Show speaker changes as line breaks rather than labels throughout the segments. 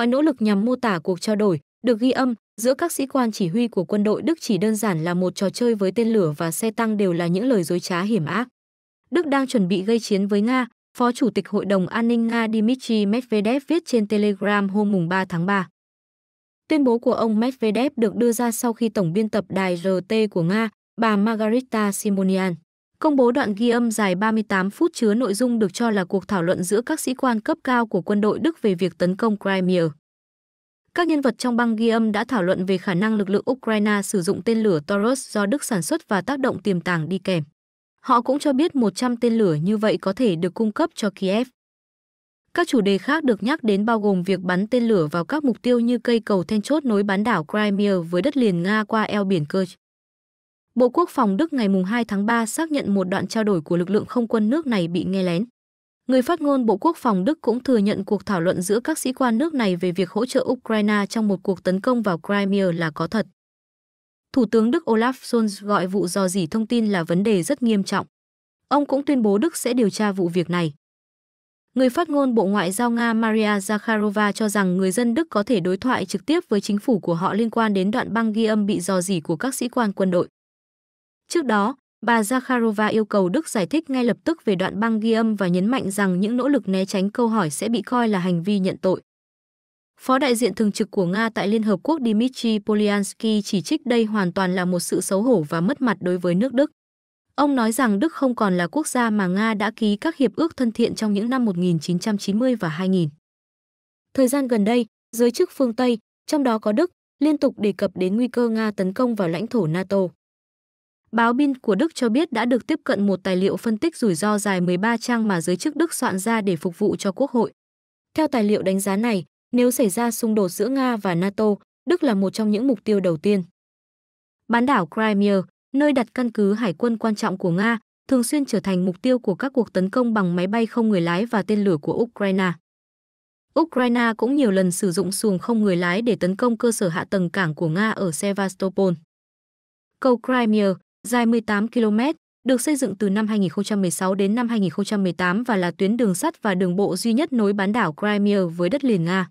Mọi nỗ lực nhằm mô tả cuộc trao đổi được ghi âm giữa các sĩ quan chỉ huy của quân đội Đức chỉ đơn giản là một trò chơi với tên lửa và xe tăng đều là những lời dối trá hiểm ác. Đức đang chuẩn bị gây chiến với Nga, Phó Chủ tịch Hội đồng An ninh Nga Dmitry Medvedev viết trên Telegram hôm 3 tháng 3. Tuyên bố của ông Medvedev được đưa ra sau khi Tổng biên tập đài RT của Nga, bà Margarita Simonian công bố đoạn ghi âm dài 38 phút chứa nội dung được cho là cuộc thảo luận giữa các sĩ quan cấp cao của quân đội Đức về việc tấn công Crimea. Các nhân vật trong băng ghi âm đã thảo luận về khả năng lực lượng Ukraine sử dụng tên lửa Taurus do Đức sản xuất và tác động tiềm tàng đi kèm. Họ cũng cho biết 100 tên lửa như vậy có thể được cung cấp cho Kiev. Các chủ đề khác được nhắc đến bao gồm việc bắn tên lửa vào các mục tiêu như cây cầu then chốt nối bán đảo Crimea với đất liền Nga qua eo biển Kerch. Bộ Quốc phòng Đức ngày 2 tháng 3 xác nhận một đoạn trao đổi của lực lượng không quân nước này bị nghe lén. Người phát ngôn Bộ Quốc phòng Đức cũng thừa nhận cuộc thảo luận giữa các sĩ quan nước này về việc hỗ trợ Ukraine trong một cuộc tấn công vào Crimea là có thật. Thủ tướng Đức Olaf Scholz gọi vụ dò dỉ thông tin là vấn đề rất nghiêm trọng. Ông cũng tuyên bố Đức sẽ điều tra vụ việc này. Người phát ngôn Bộ Ngoại giao Nga Maria Zakharova cho rằng người dân Đức có thể đối thoại trực tiếp với chính phủ của họ liên quan đến đoạn băng ghi âm bị dò dỉ của các sĩ quan quân đội. Trước đó, bà Zakharova yêu cầu Đức giải thích ngay lập tức về đoạn băng ghi âm và nhấn mạnh rằng những nỗ lực né tránh câu hỏi sẽ bị coi là hành vi nhận tội. Phó đại diện thường trực của Nga tại Liên Hợp Quốc Dmitry Polyansky chỉ trích đây hoàn toàn là một sự xấu hổ và mất mặt đối với nước Đức. Ông nói rằng Đức không còn là quốc gia mà Nga đã ký các hiệp ước thân thiện trong những năm 1990 và 2000. Thời gian gần đây, giới chức phương Tây, trong đó có Đức, liên tục đề cập đến nguy cơ Nga tấn công vào lãnh thổ NATO. Báo Bin của Đức cho biết đã được tiếp cận một tài liệu phân tích rủi ro dài 13 trang mà giới chức Đức soạn ra để phục vụ cho Quốc hội. Theo tài liệu đánh giá này, nếu xảy ra xung đột giữa Nga và NATO, Đức là một trong những mục tiêu đầu tiên. Bán đảo Crimea, nơi đặt căn cứ hải quân quan trọng của Nga, thường xuyên trở thành mục tiêu của các cuộc tấn công bằng máy bay không người lái và tên lửa của Ukraine. Ukraine cũng nhiều lần sử dụng xuồng không người lái để tấn công cơ sở hạ tầng cảng của Nga ở Sevastopol. Cầu Crimea, dài 18 km, được xây dựng từ năm 2016 đến năm 2018 và là tuyến đường sắt và đường bộ duy nhất nối bán đảo Crimea với đất liền Nga.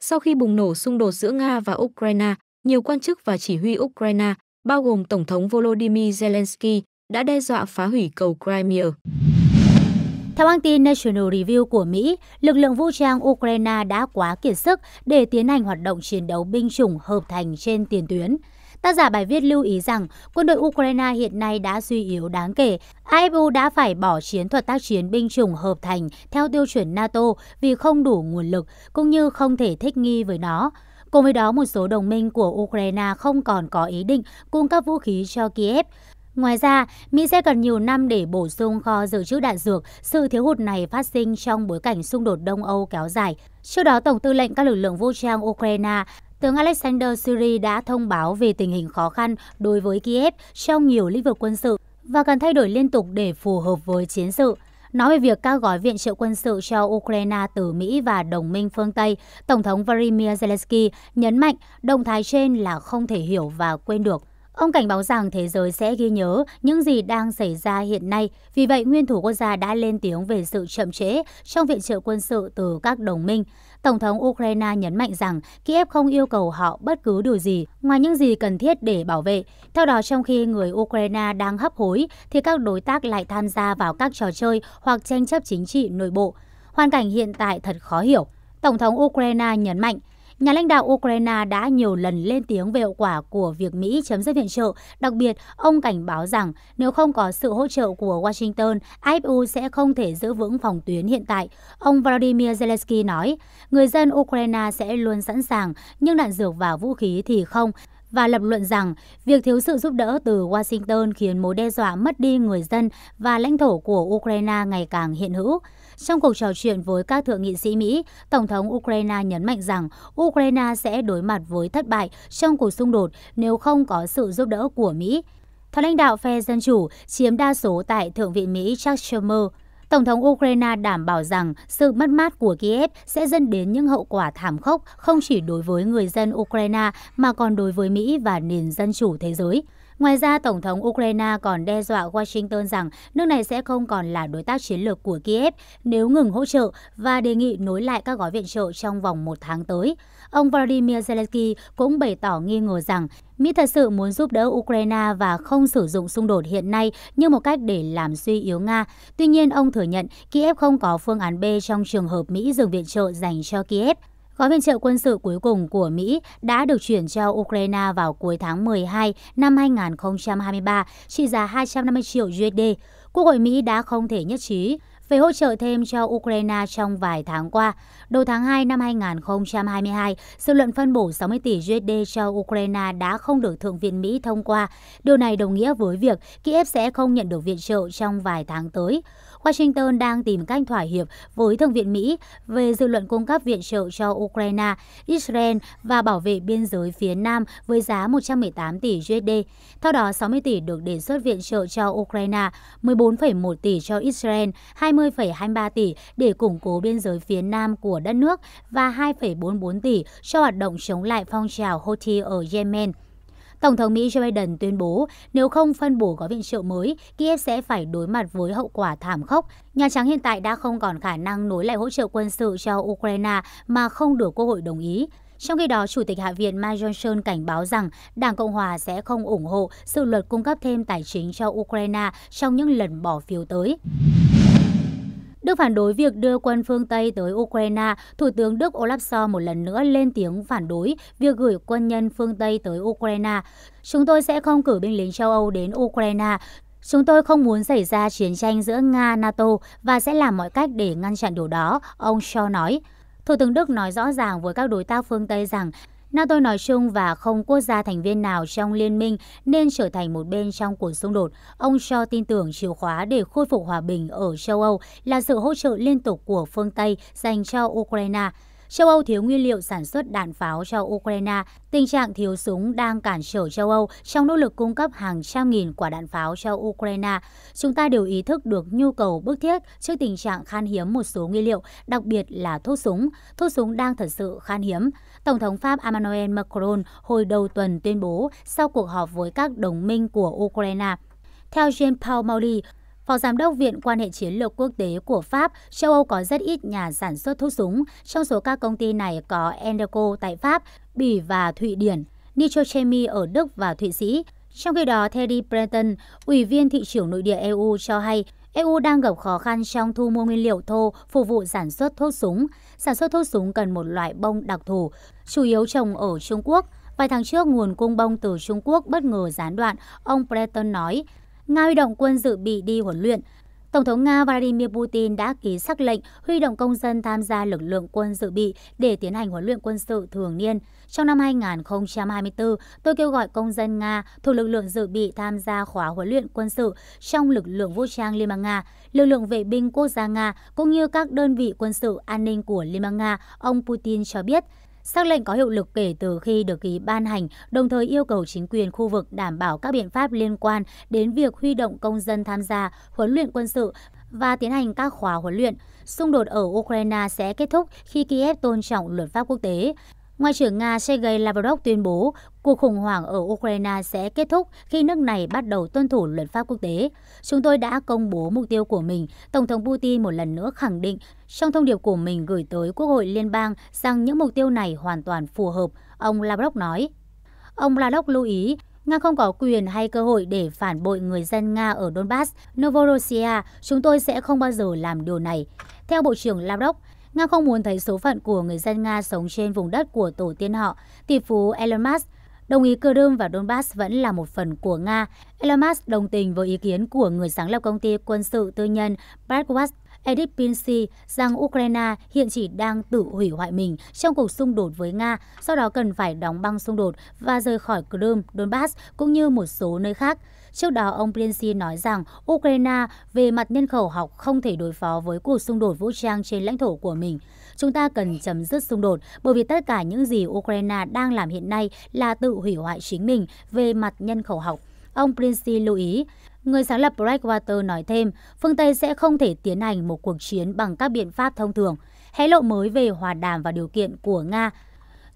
Sau khi bùng nổ xung đột giữa Nga và Ukraine, nhiều quan chức và chỉ huy Ukraine, bao gồm Tổng thống Volodymyr Zelensky, đã đe dọa phá hủy cầu Crimea.
Theo hãng tin National Review của Mỹ, lực lượng vũ trang Ukraine đã quá kiệt sức để tiến hành hoạt động chiến đấu binh chủng hợp thành trên tiền tuyến. Tác giả bài viết lưu ý rằng quân đội Ukraine hiện nay đã suy yếu đáng kể. AFU đã phải bỏ chiến thuật tác chiến binh chủng hợp thành theo tiêu chuẩn NATO vì không đủ nguồn lực cũng như không thể thích nghi với nó. Cùng với đó, một số đồng minh của Ukraine không còn có ý định cung cấp vũ khí cho Kiev. Ngoài ra, Mỹ sẽ cần nhiều năm để bổ sung kho dự trữ đạn dược. Sự thiếu hụt này phát sinh trong bối cảnh xung đột Đông Âu kéo dài. Trước đó, Tổng tư lệnh các lực lượng vũ trang Ukraine Tướng Alexander Syri đã thông báo về tình hình khó khăn đối với Kiev trong nhiều lĩnh vực quân sự và cần thay đổi liên tục để phù hợp với chiến sự. Nói về việc các gói viện trợ quân sự cho Ukraine từ Mỹ và đồng minh phương Tây, Tổng thống Vladimir Zelensky nhấn mạnh động thái trên là không thể hiểu và quên được. Ông cảnh báo rằng thế giới sẽ ghi nhớ những gì đang xảy ra hiện nay, vì vậy nguyên thủ quốc gia đã lên tiếng về sự chậm trễ trong viện trợ quân sự từ các đồng minh. Tổng thống Ukraine nhấn mạnh rằng Kiev không yêu cầu họ bất cứ điều gì ngoài những gì cần thiết để bảo vệ. Theo đó, trong khi người Ukraine đang hấp hối, thì các đối tác lại tham gia vào các trò chơi hoặc tranh chấp chính trị nội bộ. Hoàn cảnh hiện tại thật khó hiểu. Tổng thống Ukraine nhấn mạnh Nhà lãnh đạo Ukraine đã nhiều lần lên tiếng về hậu quả của việc Mỹ chấm dứt viện trợ. Đặc biệt, ông cảnh báo rằng nếu không có sự hỗ trợ của Washington, AFU sẽ không thể giữ vững phòng tuyến hiện tại. Ông Vladimir Zelensky nói, người dân Ukraine sẽ luôn sẵn sàng, nhưng đạn dược và vũ khí thì không và lập luận rằng việc thiếu sự giúp đỡ từ Washington khiến mối đe dọa mất đi người dân và lãnh thổ của Ukraine ngày càng hiện hữu. Trong cuộc trò chuyện với các thượng nghị sĩ Mỹ, Tổng thống Ukraine nhấn mạnh rằng Ukraine sẽ đối mặt với thất bại trong cuộc xung đột nếu không có sự giúp đỡ của Mỹ. Theo lãnh đạo phe Dân Chủ, chiếm đa số tại Thượng viện Mỹ Chuck Schumer, Tổng thống Ukraine đảm bảo rằng sự mất mát của Kiev sẽ dẫn đến những hậu quả thảm khốc không chỉ đối với người dân Ukraine mà còn đối với Mỹ và nền dân chủ thế giới. Ngoài ra, Tổng thống Ukraine còn đe dọa Washington rằng nước này sẽ không còn là đối tác chiến lược của Kiev nếu ngừng hỗ trợ và đề nghị nối lại các gói viện trợ trong vòng một tháng tới. Ông Vladimir Zelensky cũng bày tỏ nghi ngờ rằng Mỹ thật sự muốn giúp đỡ Ukraine và không sử dụng xung đột hiện nay như một cách để làm suy yếu Nga. Tuy nhiên, ông thừa nhận Kiev không có phương án B trong trường hợp Mỹ dừng viện trợ dành cho Kiev. Gói viện trợ quân sự cuối cùng của Mỹ đã được chuyển cho Ukraine vào cuối tháng 12 năm 2023, trị giá 250 triệu USD. Quốc hội Mỹ đã không thể nhất trí về hỗ trợ thêm cho Ukraine trong vài tháng qua. Đầu tháng 2 năm 2022, sự luận phân bổ 60 tỷ USD cho Ukraine đã không được Thượng viện Mỹ thông qua. Điều này đồng nghĩa với việc Kiev sẽ không nhận được viện trợ trong vài tháng tới. Washington đang tìm cách thỏa hiệp với Thượng viện Mỹ về dự luận cung cấp viện trợ cho Ukraine, Israel và bảo vệ biên giới phía Nam với giá 118 tỷ USD. Theo đó, 60 tỷ được đề xuất viện trợ cho Ukraine, 14,1 tỷ cho Israel, 20 20,23 tỷ để củng cố biên giới phía nam của đất nước và 2,44 tỷ cho hoạt động chống lại phong trào Houthi ở Yemen. Tổng thống Mỹ Joe Biden tuyên bố nếu không phân bổ gói viện trợ mới, Kiev sẽ phải đối mặt với hậu quả thảm khốc. Nhà Trắng hiện tại đã không còn khả năng nối lại hỗ trợ quân sự cho Ukraine mà không được Quốc hội đồng ý. Trong khi đó, Chủ tịch Hạ viện Mike Johnson cảnh báo rằng Đảng Cộng Hòa sẽ không ủng hộ sự luật cung cấp thêm tài chính cho Ukraine trong những lần bỏ phiếu tới. Đức phản đối việc đưa quân phương Tây tới Ukraine, Thủ tướng Đức Olaf Scholz một lần nữa lên tiếng phản đối việc gửi quân nhân phương Tây tới Ukraine. Chúng tôi sẽ không cử binh lính châu Âu đến Ukraine, Chúng tôi không muốn xảy ra chiến tranh giữa Nga, NATO và sẽ làm mọi cách để ngăn chặn điều đó, ông Shaw nói. Thủ tướng Đức nói rõ ràng với các đối tác phương Tây rằng NATO nói chung và không quốc gia thành viên nào trong liên minh nên trở thành một bên trong cuộc xung đột. Ông cho tin tưởng chìa khóa để khôi phục hòa bình ở châu Âu là sự hỗ trợ liên tục của phương Tây dành cho Ukraine. Châu Âu thiếu nguyên liệu sản xuất đạn pháo cho Ukraine, tình trạng thiếu súng đang cản trở châu Âu trong nỗ lực cung cấp hàng trăm nghìn quả đạn pháo cho Ukraine. Chúng ta đều ý thức được nhu cầu bức thiết trước tình trạng khan hiếm một số nguyên liệu, đặc biệt là thuốc súng. Thuốc súng đang thật sự khan hiếm. Tổng thống Pháp Emmanuel Macron hồi đầu tuần tuyên bố sau cuộc họp với các đồng minh của Ukraine. Theo Jean-Paul Mauli, Phó Giám đốc Viện Quan hệ Chiến lược Quốc tế của Pháp, châu Âu có rất ít nhà sản xuất thuốc súng. Trong số các công ty này có Endeco tại Pháp, Bỉ và Thụy Điển, Nitrochemi ở Đức và Thụy Sĩ. Trong khi đó, Thierry Breton, Ủy viên Thị trưởng Nội địa EU cho hay, EU đang gặp khó khăn trong thu mua nguyên liệu thô phục vụ sản xuất thuốc súng. Sản xuất thuốc súng cần một loại bông đặc thù, chủ yếu trồng ở Trung Quốc. Vài tháng trước, nguồn cung bông từ Trung Quốc bất ngờ gián đoạn, ông Breton nói. Nga huy động quân dự bị đi huấn luyện. Tổng thống Nga Vladimir Putin đã ký sắc lệnh huy động công dân tham gia lực lượng quân dự bị để tiến hành huấn luyện quân sự thường niên. Trong năm 2024, tôi kêu gọi công dân Nga thuộc lực lượng dự bị tham gia khóa huấn luyện quân sự trong lực lượng vũ trang Liên bang Nga, lực lượng vệ binh quốc gia Nga cũng như các đơn vị quân sự an ninh của Liên bang Nga, ông Putin cho biết. Sắc lệnh có hiệu lực kể từ khi được ký ban hành, đồng thời yêu cầu chính quyền khu vực đảm bảo các biện pháp liên quan đến việc huy động công dân tham gia huấn luyện quân sự và tiến hành các khóa huấn luyện. Xung đột ở Ukraine sẽ kết thúc khi Kiev tôn trọng luật pháp quốc tế. Ngoại trưởng Nga Sergei Lavrov tuyên bố cuộc khủng hoảng ở Ukraine sẽ kết thúc khi nước này bắt đầu tuân thủ luật pháp quốc tế. Chúng tôi đã công bố mục tiêu của mình, Tổng thống Putin một lần nữa khẳng định trong thông điệp của mình gửi tới Quốc hội Liên bang rằng những mục tiêu này hoàn toàn phù hợp, ông Lavrov nói. Ông Lavrov lưu ý, Nga không có quyền hay cơ hội để phản bội người dân Nga ở Donbass, Novorossiya, chúng tôi sẽ không bao giờ làm điều này. Theo Bộ trưởng Lavrov, Nga không muốn thấy số phận của người dân Nga sống trên vùng đất của tổ tiên họ. Tỷ phú Elon Musk đồng ý Crimea và Donbass vẫn là một phần của Nga. Elon Musk đồng tình với ý kiến của người sáng lập công ty quân sự tư nhân Bradwater Edith Pinsky rằng Ukraine hiện chỉ đang tự hủy hoại mình trong cuộc xung đột với Nga, sau đó cần phải đóng băng xung đột và rời khỏi Crimea, Donbass cũng như một số nơi khác. Trước đó, ông Pinsky nói rằng Ukraine về mặt nhân khẩu học không thể đối phó với cuộc xung đột vũ trang trên lãnh thổ của mình. Chúng ta cần chấm dứt xung đột bởi vì tất cả những gì Ukraine đang làm hiện nay là tự hủy hoại chính mình về mặt nhân khẩu học. Ông Prinsky lưu ý, Người sáng lập Breakwater nói thêm, phương Tây sẽ không thể tiến hành một cuộc chiến bằng các biện pháp thông thường. Hé lộ mới về hòa đàm và điều kiện của Nga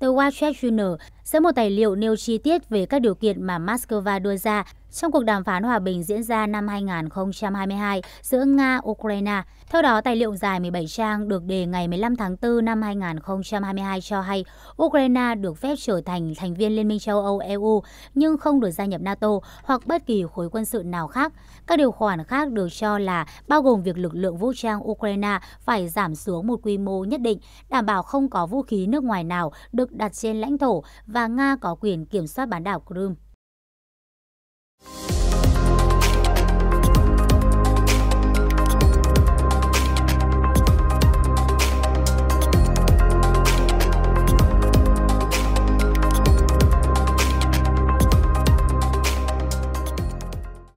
The Wall Street Journal dẫn một tài liệu nêu chi tiết về các điều kiện mà Moscow đưa ra trong cuộc đàm phán hòa bình diễn ra năm 2022 giữa Nga-Ukraine. Theo đó, tài liệu dài 17 trang được đề ngày 15 tháng 4 năm 2022 cho hay Ukraine được phép trở thành thành viên Liên minh châu Âu EU nhưng không được gia nhập NATO hoặc bất kỳ khối quân sự nào khác. Các điều khoản khác được cho là bao gồm việc lực lượng vũ trang Ukraine phải giảm xuống một quy mô nhất định, đảm bảo không có vũ khí nước ngoài nào được đặt trên lãnh thổ và Nga có quyền kiểm soát bán đảo Crimea.